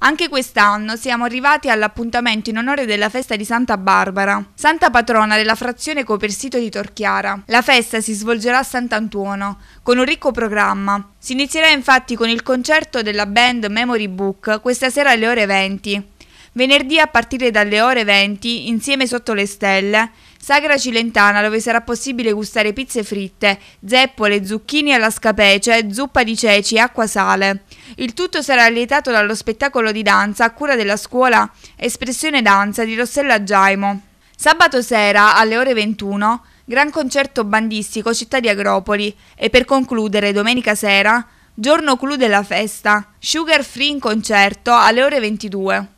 Anche quest'anno siamo arrivati all'appuntamento in onore della festa di Santa Barbara, santa patrona della frazione Copersito di Torchiara. La festa si svolgerà a Sant'Antuono, con un ricco programma. Si inizierà infatti con il concerto della band Memory Book questa sera alle ore 20. Venerdì a partire dalle ore 20, insieme sotto le stelle, Sagra Cilentana dove sarà possibile gustare pizze fritte, zeppole, zucchini alla scapece, zuppa di ceci e acqua sale. Il tutto sarà allietato dallo spettacolo di danza a cura della scuola Espressione Danza di Rossella Giaimo. Sabato sera alle ore 21, gran concerto bandistico Città di Agropoli e per concludere domenica sera, giorno clou della festa, Sugar Free in concerto alle ore 22.